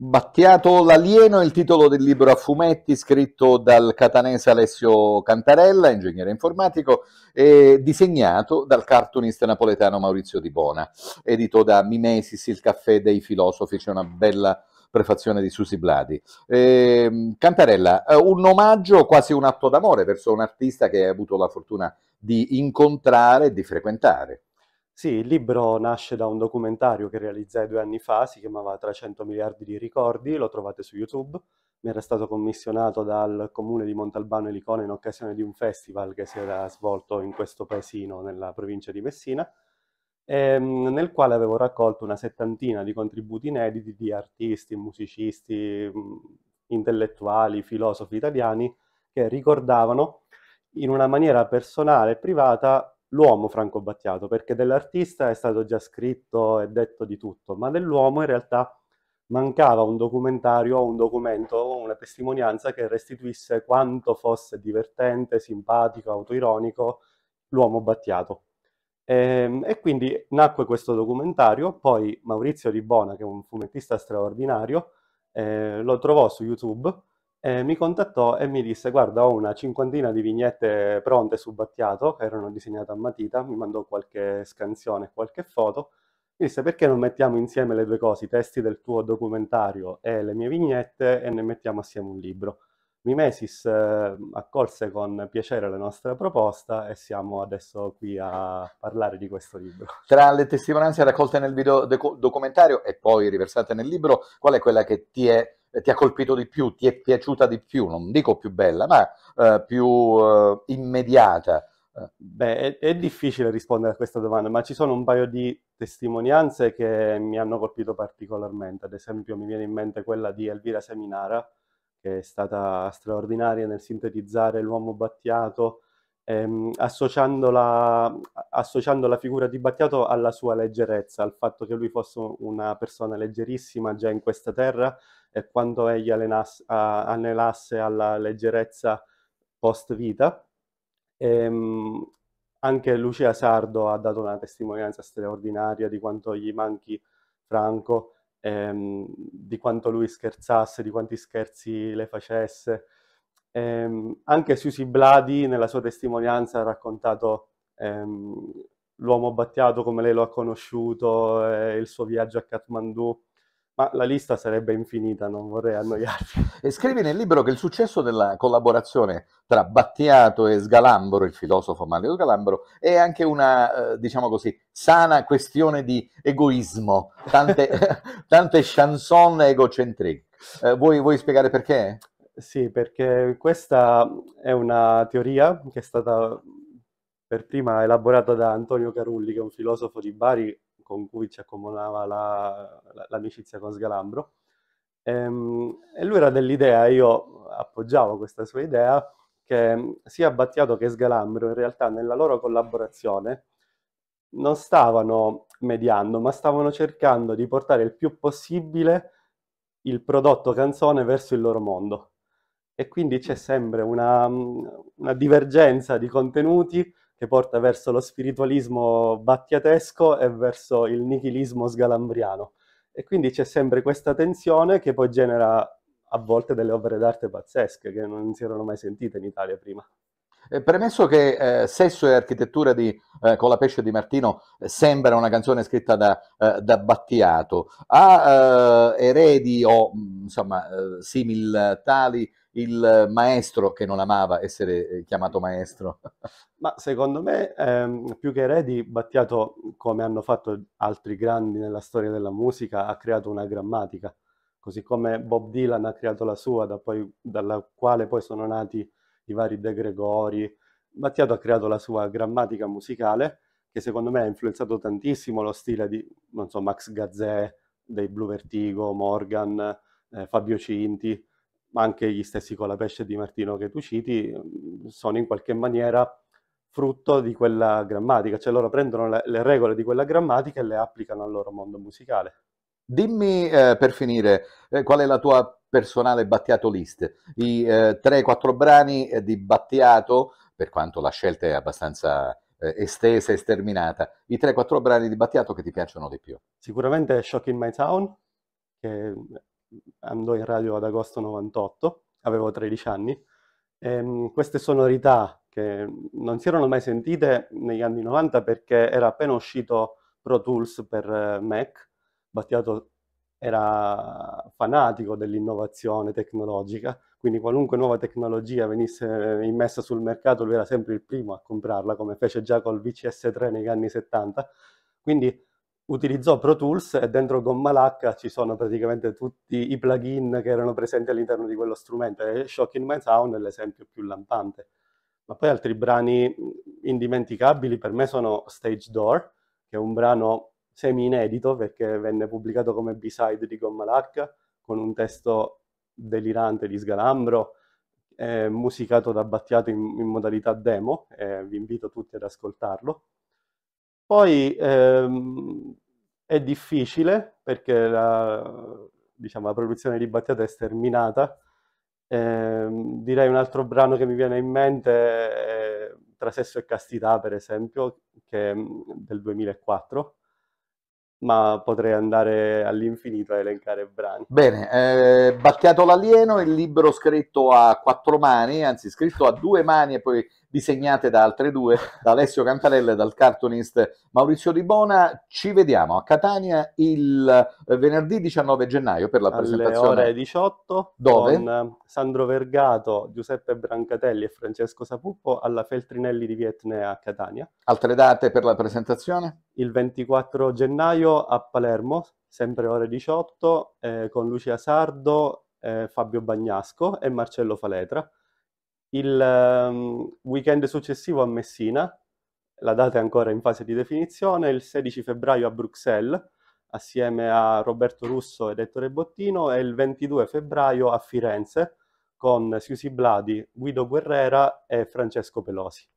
Battiato l'alieno è il titolo del libro a fumetti scritto dal catanese Alessio Cantarella, ingegnere informatico, e disegnato dal cartoonista napoletano Maurizio Di Bona, edito da Mimesis, il caffè dei filosofi, c'è una bella prefazione di Susi Bladi. Ehm, eh, Cantarella, un omaggio, quasi un atto d'amore verso un artista che hai avuto la fortuna di incontrare e di frequentare. Sì, il libro nasce da un documentario che realizzai due anni fa, si chiamava 300 miliardi di ricordi, lo trovate su YouTube, mi era stato commissionato dal comune di Montalbano e Licona in occasione di un festival che si era svolto in questo paesino nella provincia di Messina, ehm, nel quale avevo raccolto una settantina di contributi inediti di artisti, musicisti, mm, intellettuali, filosofi italiani che ricordavano in una maniera personale e privata l'uomo Franco Battiato, perché dell'artista è stato già scritto e detto di tutto, ma dell'uomo in realtà mancava un documentario, un documento, una testimonianza che restituisse quanto fosse divertente, simpatico, autoironico l'uomo Battiato. E, ehm, e quindi nacque questo documentario, poi Maurizio Ribona, che è un fumettista straordinario, eh, lo trovò su YouTube eh, mi contattò e mi disse guarda ho una cinquantina di vignette pronte su Battiato, che erano disegnate a matita, mi mandò qualche scansione, qualche foto, mi disse perché non mettiamo insieme le due cose, i testi del tuo documentario e le mie vignette e ne mettiamo assieme un libro. Mimesis eh, accolse con piacere la nostra proposta e siamo adesso qui a parlare di questo libro. Tra le testimonianze raccolte nel video documentario e poi riversate nel libro, qual è quella che ti è eh, ti ha colpito di più, ti è piaciuta di più, non dico più bella, ma eh, più eh, immediata? Eh. Beh, è, è, difficile rispondere a questa domanda, ma ci sono un paio di testimonianze che mi hanno colpito particolarmente. Ad esempio, mi viene in mente quella di Elvira Seminara, che è stata straordinaria nel sintetizzare l'uomo battiato ehm, associando, la, associando, la, figura di Battiato alla sua leggerezza, al fatto che lui fosse una persona leggerissima già in questa terra e quando egli allenasse, a, anelasse alla leggerezza post vita. Ehm, anche Lucia Sardo ha dato una testimonianza straordinaria di quanto gli manchi Franco, ehm, di quanto lui scherzasse, di quanti scherzi le facesse, eh, anche Susi Bladi nella sua testimonianza ha raccontato ehm, l'uomo battiato, come lei lo ha conosciuto, eh, il suo viaggio a Kathmandu. Ma la lista sarebbe infinita, non vorrei annoiarti. E scrivi nel libro che il successo della collaborazione tra Battiato e Sgalambro, il filosofo Mario Sgalambro, è anche una, eh, diciamo così, sana questione di egoismo. Tante, tante chanson egocentriche. Eh, vuoi, vuoi spiegare perché? Sì, perché questa è una teoria che è stata per prima elaborata da Antonio Carulli, che è un filosofo di Bari con cui ci accomunava la- la- l'amicizia con Sgalambro. Ehm, e lui era dell'idea, io appoggiavo questa sua idea, che sia Battiato che Sgalambro in realtà nella loro collaborazione non stavano mediando, ma stavano cercando di portare il più possibile il prodotto canzone verso il loro mondo e quindi c'è sempre una, una divergenza di contenuti che porta verso lo spiritualismo battiatesco e verso il nichilismo sgalambriano. E quindi c'è sempre questa tensione che poi genera a volte delle opere d'arte pazzesche che non si erano mai sentite in Italia prima. Eh, premesso che eh, Sesso e architettura di eh, pesce di Martino eh, sembra una canzone scritta da, eh, da Battiato, ha eh, eredi o mm, insomma eh, simil tali il maestro che non amava essere chiamato maestro? Ma secondo me ehm, più che eredi Battiato, come hanno fatto altri grandi nella storia della musica, ha creato una grammatica, così come Bob Dylan ha creato la sua, da poi, dalla quale poi sono nati i vari De Gregori. Battiato ha creato la sua grammatica musicale che secondo me ha influenzato tantissimo lo stile di, non so, Max Gazzè, dei Blue Vertigo, Morgan, eh, Fabio Cinti, ma anche gli stessi Colapesce di Martino che tu citi, mm, sono in qualche maniera frutto di quella grammatica, cioè loro prendono le, le regole di quella grammatica e le applicano al loro mondo musicale. Dimmi eh, per finire eh, qual è la tua personale Battiato list, i eh, 3-4 brani eh, di Battiato, per quanto la scelta è abbastanza eh, estesa e sterminata, i 3-4 brani di Battiato che ti piacciono di più. Sicuramente Shock in My Town, che eh, andò in radio ad agosto 98, avevo 13 anni. E, ehm, queste sonorità che non si erano mai sentite negli anni 90 perché era appena uscito Pro Tools per Mac Battiato era fanatico dell'innovazione tecnologica, quindi qualunque nuova tecnologia venisse immessa sul mercato lui era sempre il primo a comprarla, come fece già col VCS3 negli anni 70. Quindi utilizzò Pro Tools e dentro Gomma Lacca ci sono praticamente tutti i plugin che erano presenti all'interno di quello strumento e Shocking My Sound è l'esempio più lampante. Ma poi altri brani indimenticabili per me sono Stage Door, che è un brano semi-inedito perché venne pubblicato come B-side di Gomma Lacca con un testo delirante di sgalambro, eh, musicato da Battiato in, in modalità demo, eh, vi invito tutti ad ascoltarlo. Poi ehm, è difficile perché la, diciamo, la produzione di Battiato è sterminata. Eh, direi un altro brano che mi viene in mente è Tra sesso e castità, per esempio, che è mm, del 2004, ma potrei andare all'infinito a elencare brani. Bene, eh, Battiato l'alieno il libro scritto a quattro mani, anzi scritto a due mani e poi disegnate da altre due, da Alessio Cantarella e dal cartoonist Maurizio Ribona. Ci vediamo a Catania il eh, venerdì 19 gennaio per la Alle presentazione. Alle ore 18 dove? con Sandro Vergato, Giuseppe Brancatelli e Francesco Sapuppo alla Feltrinelli di Vietnea a Catania. Altre date per la presentazione? Il 24 gennaio Febbraio a Palermo, sempre ore 18, eh, con Lucia Sardo, eh, Fabio Bagnasco e Marcello Faletra. Il um, weekend successivo a Messina, la data è ancora in fase di definizione, il 16 febbraio a Bruxelles, assieme a Roberto Russo ed Ettore Bottino, e il 22 febbraio a Firenze, con Siusi Bladi, Guido Guerrera e Francesco Pelosi.